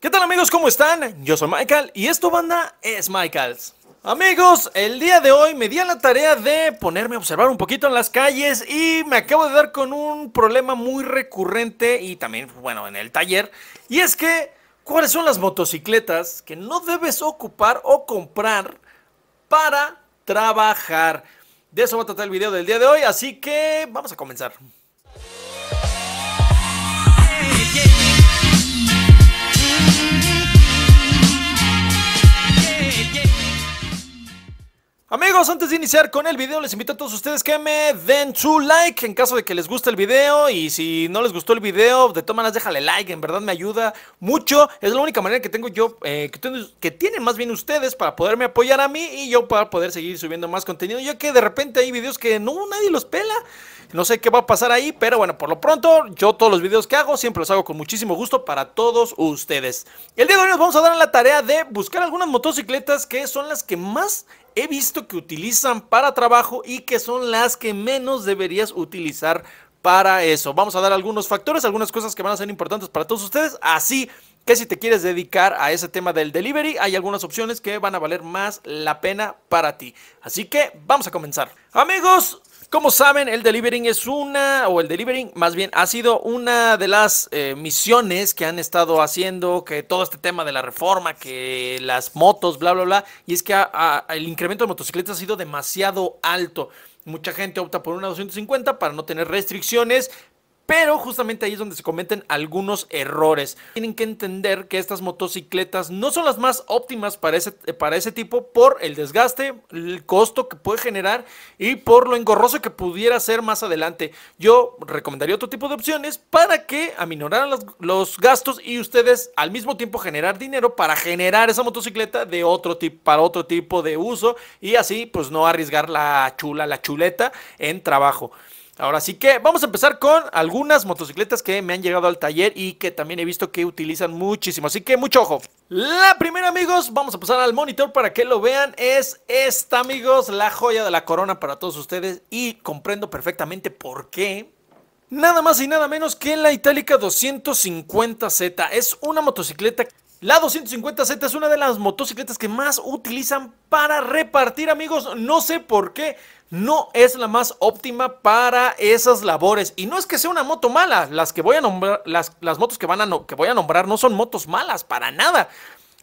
¿Qué tal amigos? ¿Cómo están? Yo soy Michael y esto banda es Michaels. Amigos, el día de hoy me di a la tarea de ponerme a observar un poquito en las calles y me acabo de dar con un problema muy recurrente y también, bueno, en el taller. Y es que, ¿cuáles son las motocicletas que no debes ocupar o comprar para trabajar? De eso va a tratar el video del día de hoy, así que vamos a comenzar. Amigos, antes de iniciar con el video, les invito a todos ustedes que me den su like en caso de que les guste el video y si no les gustó el video, de todas maneras déjale like, en verdad me ayuda mucho, es la única manera que tengo yo, eh, que, tienen más bien ustedes para poderme apoyar a mí y yo para poder seguir subiendo más contenido, ya que de repente hay videos que no, nadie los pela. No sé qué va a pasar ahí, pero bueno, por lo pronto, yo todos los videos que hago siempre los hago con muchísimo gusto para todos ustedes. El día de hoy nos vamos a dar la tarea de buscar algunas motocicletas que son las que más he visto que utilizan para trabajo y que son las que menos deberías utilizar para eso. Vamos a dar algunos factores, algunas cosas que van a ser importantes para todos ustedes, así que si te quieres dedicar a ese tema del delivery, hay algunas opciones que van a valer más la pena para ti. Así que vamos a comenzar. Amigos, como saben, el delivering es una, o el delivering más bien ha sido una de las eh, misiones que han estado haciendo, que todo este tema de la reforma, que las motos, bla, bla, bla, y es que el incremento de motocicletas ha sido demasiado alto. Mucha gente opta por una 250 para no tener restricciones, pero justamente ahí es donde se cometen algunos errores. Tienen que entender que estas motocicletas no son las más óptimas para ese, para ese tipo por el desgaste, el costo que puede generar y por lo engorroso que pudiera ser más adelante. Yo recomendaría otro tipo de opciones para que aminoraran los, los gastos y ustedes al mismo tiempo generar dinero para generar esa motocicleta de otro tipo, para otro tipo de uso y así pues no arriesgar la chula, la chuleta en trabajo. Ahora sí que vamos a empezar con algunas motocicletas que me han llegado al taller y que también he visto que utilizan muchísimo. Así que mucho ojo. La primera, amigos, vamos a pasar al monitor para que lo vean. Es esta, amigos, la joya de la corona para todos ustedes. Y comprendo perfectamente por qué Nada más y nada menos que la Itálica 250Z. Es una motocicleta la 250Z es una de las motocicletas que más utilizan para repartir, amigos. No sé por qué no es la más óptima para esas labores. Y no es que sea una moto mala. Las que voy a nombrar, las, motos que, van a que voy a nombrar no son motos malas para nada.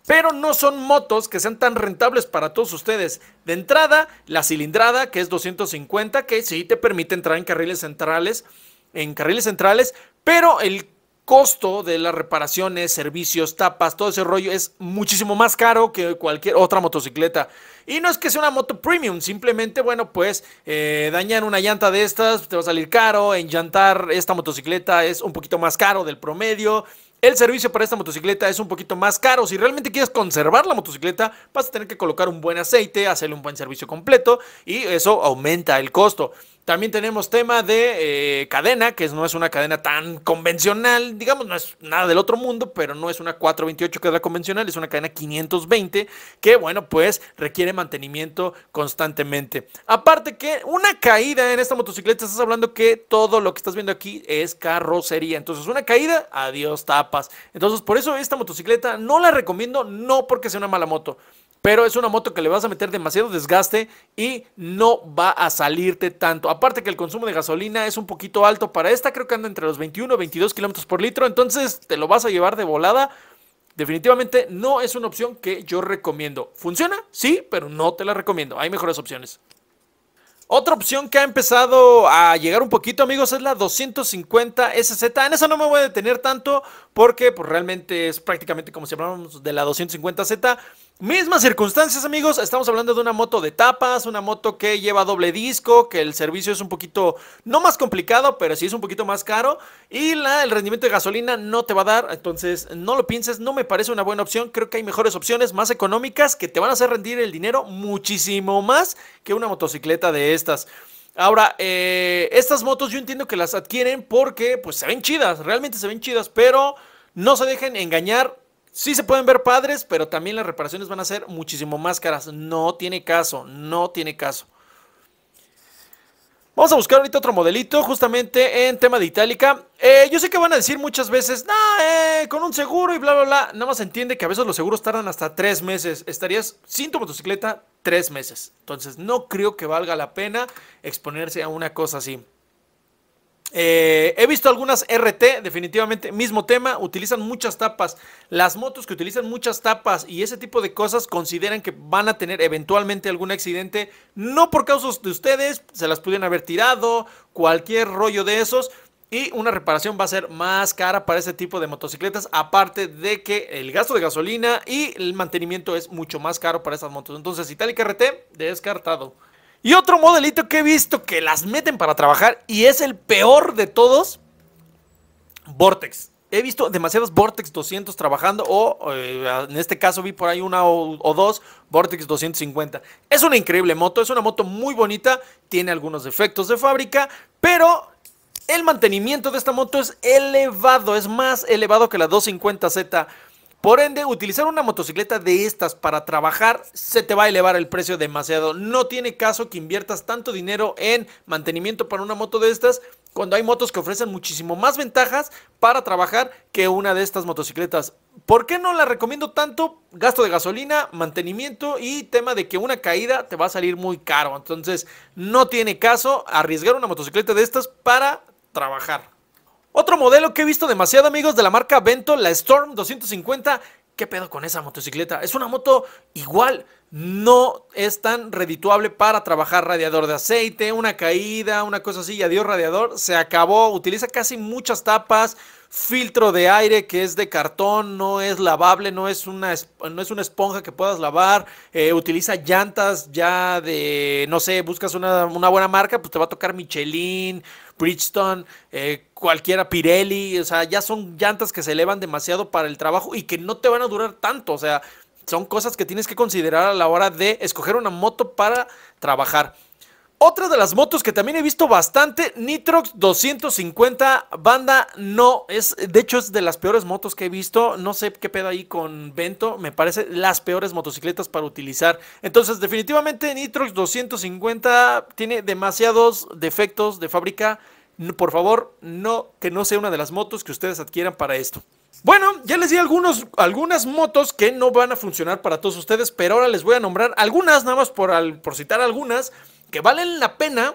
Pero no son motos que sean tan rentables para todos ustedes. De entrada, la cilindrada, que es 250, que sí te permite entrar en carriles centrales, en carriles centrales, pero el costo de las reparaciones, servicios, tapas, todo ese rollo es muchísimo más caro que cualquier otra motocicleta. Y no es que sea una moto premium, simplemente, bueno, pues eh, dañar una llanta de estas te va a salir caro, enllantar esta motocicleta es un poquito más caro del promedio. El servicio para esta motocicleta es un poquito más caro. Si realmente quieres conservar la motocicleta, vas a tener que colocar un buen aceite, hacerle un buen servicio completo y eso aumenta el costo. También tenemos tema de eh, cadena, que no es una cadena tan convencional, digamos, no es nada del otro mundo, pero no es una 428 que es la convencional, es una cadena 520 que, bueno, pues requiere mantenimiento constantemente. Aparte que una caída en esta motocicleta, estás hablando que todo lo que estás viendo aquí es carrocería. Entonces, una caída, adiós tapas. Entonces, por eso esta motocicleta no la recomiendo, no porque sea una mala moto pero es una moto que le vas a meter demasiado desgaste y no va a salirte tanto. Aparte que el consumo de gasolina es un poquito alto para esta, creo que anda entre los 21 y 22 kilómetros por litro, entonces te lo vas a llevar de volada. Definitivamente no es una opción que yo recomiendo. ¿Funciona? Sí, pero no te la recomiendo. Hay mejores opciones. Otra opción que ha empezado a llegar un poquito, amigos, es la 250 SZ. En eso no me voy a detener tanto porque pues, realmente es prácticamente como si habláramos de la 250Z. Mismas circunstancias, amigos. Estamos hablando de una moto de tapas, una moto que lleva doble disco, que el servicio es un poquito, no más complicado, pero sí es un poquito más caro. Y el rendimiento de gasolina no te va a dar. Entonces, no lo pienses, no me parece una buena opción. Creo que hay mejores opciones, más económicas, que te van a hacer rendir el dinero muchísimo más que una motocicleta de estas. Ahora, eh, estas motos yo entiendo que las adquieren porque pues se ven chidas, realmente se ven chidas, pero no se dejen engañar Sí se pueden ver padres, pero también las reparaciones van a ser muchísimo más caras. No tiene caso, no tiene caso. Vamos a buscar ahorita otro modelito, justamente en tema de itálica. Eh, yo sé que van a decir muchas veces, nah, eh, con un seguro y bla, bla, bla. Nada más entiende que a veces los seguros tardan hasta tres meses. Estarías sin tu motocicleta tres meses. Entonces, no creo que valga la pena exponerse a una cosa así. Eh, he visto algunas RT, definitivamente, mismo tema, utilizan muchas tapas. Las motos que utilizan muchas tapas y ese tipo de cosas consideran que van a tener eventualmente algún accidente, no por causas de ustedes, se las pudieron haber tirado, cualquier rollo de esos, y una reparación va a ser más cara para ese tipo de motocicletas, aparte de que el gasto de gasolina y el mantenimiento es mucho más caro para esas motos. Entonces, Italic RT, descartado. Y otro modelito que he visto que las meten para trabajar y es el peor de todos, Vortex. He visto demasiados Vortex 200 trabajando o eh, en este caso vi por ahí una o, o, dos Vortex 250. Es una increíble moto, es una moto muy bonita, tiene algunos defectos de fábrica, pero el mantenimiento de esta moto es elevado, es más elevado que la 250Z. Por ende, utilizar una motocicleta de estas para trabajar se te va a elevar el precio demasiado. No tiene caso que inviertas tanto dinero en mantenimiento para una moto de estas cuando hay motos que ofrecen muchísimo más ventajas para trabajar que una de estas motocicletas. ¿Por qué no la recomiendo tanto? Gasto de gasolina, mantenimiento y tema de que una caída te va a salir muy caro. Entonces, no tiene caso arriesgar una motocicleta de estas para trabajar. Otro modelo que he visto demasiado, amigos, de la marca Bento, la Storm 250. ¿Qué pedo con esa motocicleta? Es una moto igual, no es tan redituable para trabajar radiador de aceite, una caída, una cosa así, y adiós radiador, se acabó, utiliza casi muchas tapas, filtro de aire que es de cartón, no es lavable, no es una, no es una esponja que puedas lavar, eh, utiliza llantas ya de, no sé, buscas una, buena marca, pues te va a tocar Michelin, Bridgestone, eh, cualquiera Pirelli, o sea, ya son llantas que se elevan demasiado para el trabajo y que no te van a durar tanto, o sea, son cosas que tienes que considerar a la hora de escoger una moto para trabajar. Otra de las motos que también he visto bastante, Nitrox 250, banda no, es de hecho es de las peores motos que he visto, no sé qué pedo ahí con Vento, me parece las peores motocicletas para utilizar. Entonces, definitivamente Nitrox 250 tiene demasiados defectos de fábrica. Por favor, no que no sea una de las motos que ustedes adquieran para esto. Bueno, ya les di algunos, algunas motos que no van a funcionar para todos ustedes, pero ahora les voy a nombrar algunas, nada más por, por citar algunas que valen la pena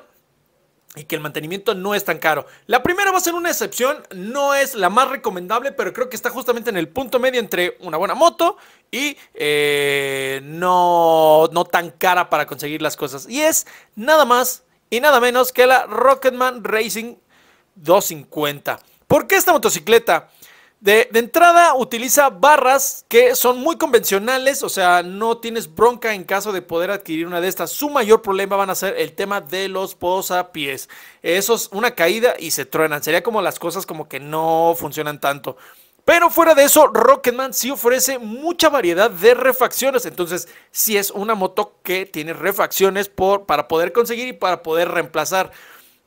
y que el mantenimiento no es tan caro. La primera va a ser una excepción, no es la más recomendable, pero creo que está justamente en el punto medio entre una buena moto y eh, no, no tan cara para conseguir las cosas. Y es nada más y nada menos que la Rocketman Racing 250. ¿Por qué esta motocicleta? De, entrada utiliza barras que son muy convencionales, o sea, no tienes bronca en caso de poder adquirir una de estas. Su mayor problema van a ser el tema de los posapies Eso es una caída y se truenan. Sería como las cosas como que no funcionan tanto. Pero fuera de eso, Rocketman sí ofrece mucha variedad de refacciones. Entonces, si es una moto que tiene refacciones por, para poder conseguir y para poder reemplazar.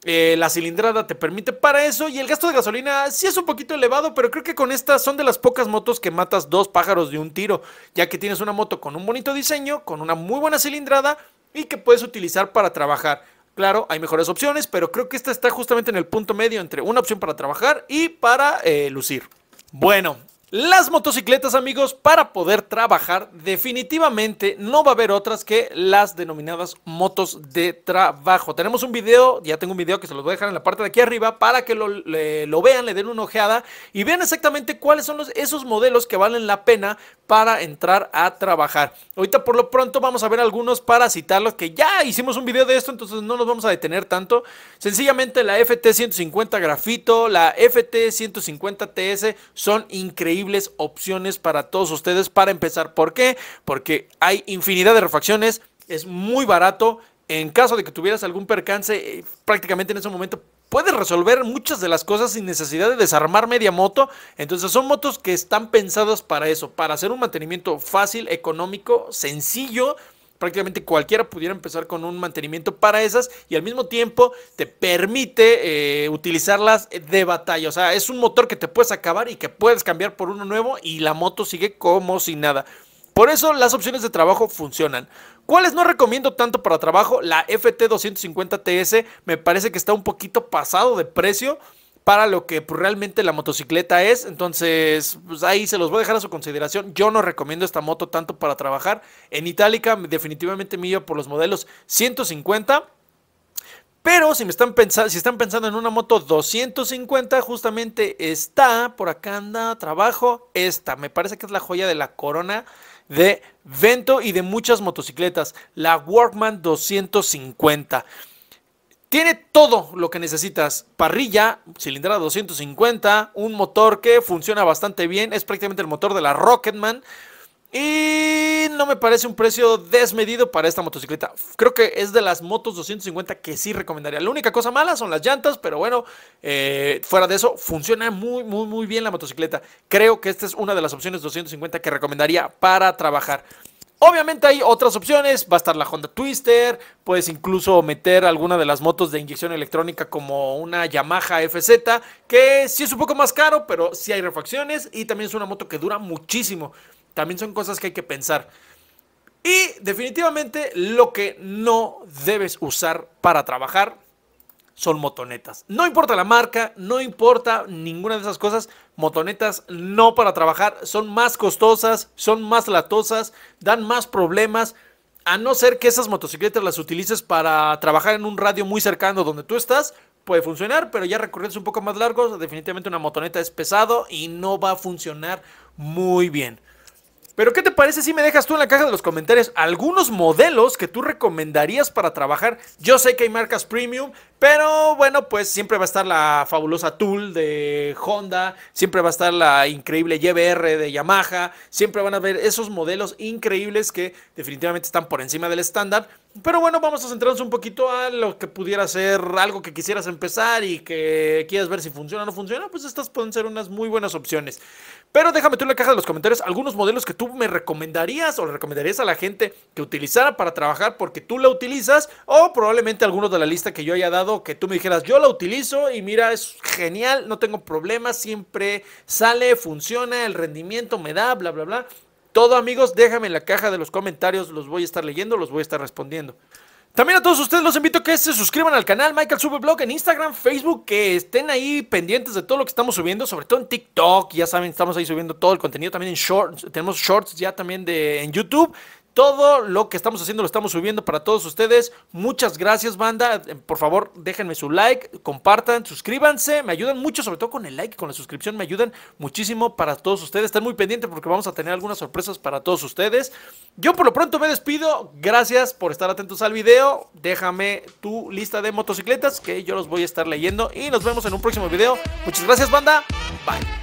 Eh, la cilindrada te permite para eso y el gasto de gasolina sí es un poquito elevado, pero creo que con esta son de las pocas motos que matas dos pájaros de un tiro, ya que tienes una moto con un bonito diseño, con una muy buena cilindrada y que puedes utilizar para trabajar. Claro, hay mejores opciones, pero creo que esta está justamente en el punto medio entre una opción para trabajar y para eh, lucir. Bueno, las motocicletas, amigos, para poder trabajar, definitivamente no va a haber otras que las denominadas motos de trabajo. Tenemos un video, ya tengo un video que se los voy a dejar en la parte de aquí arriba para que lo, vean, le den una ojeada y vean exactamente cuáles son los, esos modelos que valen la pena para entrar a trabajar. Ahorita por lo pronto vamos a ver algunos para citarlos que ya hicimos un video de esto, entonces no nos vamos a detener tanto. Sencillamente la FT150 Grafito, la FT150 TS son increíbles opciones para todos ustedes para empezar. ¿Por qué? Porque hay infinidad de refacciones, es muy barato. En caso de que tuvieras algún percance, eh, prácticamente en ese momento puedes resolver muchas de las cosas sin necesidad de desarmar media moto. Entonces son motos que están pensadas para eso, para hacer un mantenimiento fácil, económico, sencillo prácticamente cualquiera pudiera empezar con un mantenimiento para esas y al mismo tiempo te permite eh, utilizarlas de batalla. O sea, es un motor que te puedes acabar y que puedes cambiar por uno nuevo y la moto sigue como si nada. Por eso las opciones de trabajo funcionan. ¿Cuáles no recomiendo tanto para trabajo? La FT250 TS me parece que está un poquito pasado de precio para lo que pues, realmente la motocicleta es. Entonces, pues, ahí se los voy a dejar a su consideración. Yo no recomiendo esta moto tanto para trabajar. En Itálica definitivamente me por los modelos 150. Pero si, me están pensando, si están pensando en una moto 250, justamente está, por acá anda, trabajo, esta. Me parece que es la joya de la corona de Vento y de muchas motocicletas. La Workman 250. Tiene todo lo que necesitas. Parrilla, cilindrada 250, un motor que funciona bastante bien. Es prácticamente el motor de la Rocketman. Y no me parece un precio desmedido para esta motocicleta. Creo que es de las motos 250 que sí recomendaría. La única cosa mala son las llantas, pero bueno, eh, fuera de eso, funciona muy, muy, muy bien la motocicleta. Creo que esta es una de las opciones 250 que recomendaría para trabajar. Obviamente hay otras opciones, va a estar la Honda Twister, puedes incluso meter alguna de las motos de inyección electrónica como una Yamaha FZ, que sí es un poco más caro, pero sí hay refacciones y también es una moto que dura muchísimo. También son cosas que hay que pensar. Y definitivamente lo que no debes usar para trabajar son motonetas. No importa la marca, no importa ninguna de esas cosas, motonetas no para trabajar, son más costosas, son más latosas, dan más problemas. A no ser que esas motocicletas las utilices para trabajar en un radio muy cercano donde tú estás, puede funcionar, pero ya recorridos un poco más largos, definitivamente una motoneta es pesado y no va a funcionar muy bien. Pero ¿qué te parece si me dejas tú en la caja de los comentarios algunos modelos que tú recomendarías para trabajar? Yo sé que hay marcas premium, pero bueno, pues siempre va a estar la fabulosa Tool de Honda, siempre va a estar la increíble YBR de Yamaha, siempre van a ver esos modelos increíbles que definitivamente están por encima del estándar. Pero bueno, vamos a centrarnos un poquito a lo que pudiera ser algo que quisieras empezar y que quieras ver si funciona o no funciona, pues estas pueden ser unas muy buenas opciones. Pero déjame tú en la caja de los comentarios algunos modelos que tú me recomendarías o le recomendarías a la gente que utilizara para trabajar porque tú la utilizas o probablemente algunos de la lista que yo haya dado que tú me dijeras yo la utilizo y mira es genial, no tengo problemas, siempre sale, funciona, el rendimiento me da, bla, bla, bla. Todo amigos, déjame en la caja de los comentarios, los voy a estar leyendo, los voy a estar respondiendo. También a todos ustedes los invito a que se suscriban al canal Michael Superblog en Instagram, Facebook, que estén ahí pendientes de todo lo que estamos subiendo, sobre todo en TikTok, ya saben, estamos ahí subiendo todo el contenido también en Shorts, tenemos Shorts ya también de, en YouTube, todo lo que estamos haciendo lo estamos subiendo para todos ustedes. Muchas gracias, banda. Eh, por favor, déjenme su like, compartan, suscríbanse. Me ayudan mucho, sobre todo con el like, con la suscripción. Me ayudan muchísimo para todos ustedes. Estén muy pendientes porque vamos a tener algunas sorpresas para todos ustedes. Yo por lo pronto me despido. Gracias por estar atentos al video. Déjame tu lista de motocicletas que yo los voy a estar leyendo. Y nos vemos en un próximo video. Muchas gracias, banda. Bye.